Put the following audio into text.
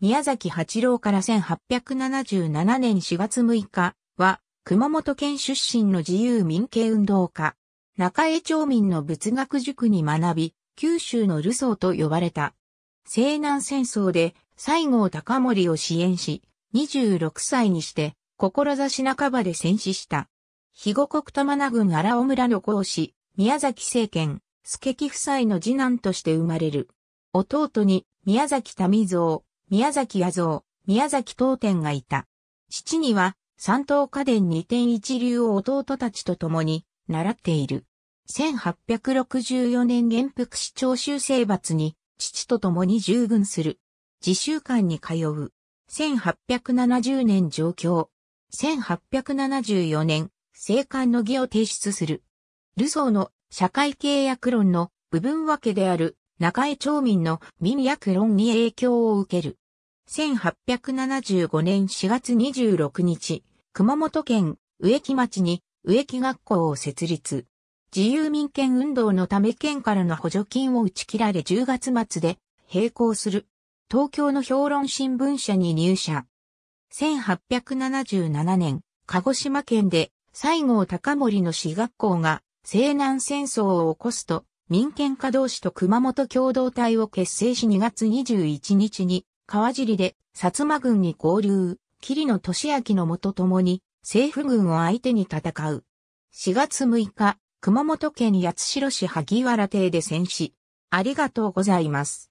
宮崎八郎から1877年4月6日は、熊本県出身の自由民権運動家。中江町民の仏学塾に学び、九州のルソーと呼ばれた。西南戦争で西郷隆盛を支援し、26歳にして、志半ばで戦死した。肥後国玉名郡荒尾村の講師、宮崎政権、助木夫妻の次男として生まれる。弟に宮崎民蔵、宮崎弥蔵、宮崎東天がいた。父には、三等家伝二天一流を弟たちと共に、習っている。1864年元服市長州征伐に、父と共に従軍する。自習館に通う。1870年上京。1874年、生還の儀を提出する。ルソーの社会契約論の部分分けである中江町民の民約論に影響を受ける。1875年4月26日、熊本県植木町に植木学校を設立。自由民権運動のため県からの補助金を打ち切られ10月末で並行する。東京の評論新聞社に入社。1877年、鹿児島県で西郷隆盛の私学校が西南戦争を起こすと民権化同士と熊本共同体を結成し2月21日に川尻で薩摩軍に合流、桐野俊明のもともに政府軍を相手に戦う。4月6日、熊本県八代市萩原邸で戦死。ありがとうございます。